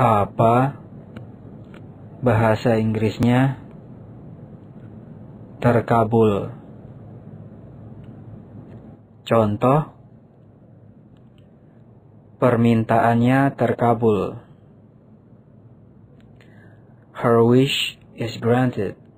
apa bahasa Inggrisnya terkabul. Contoh permintaannya terkabul. Her wish is granted.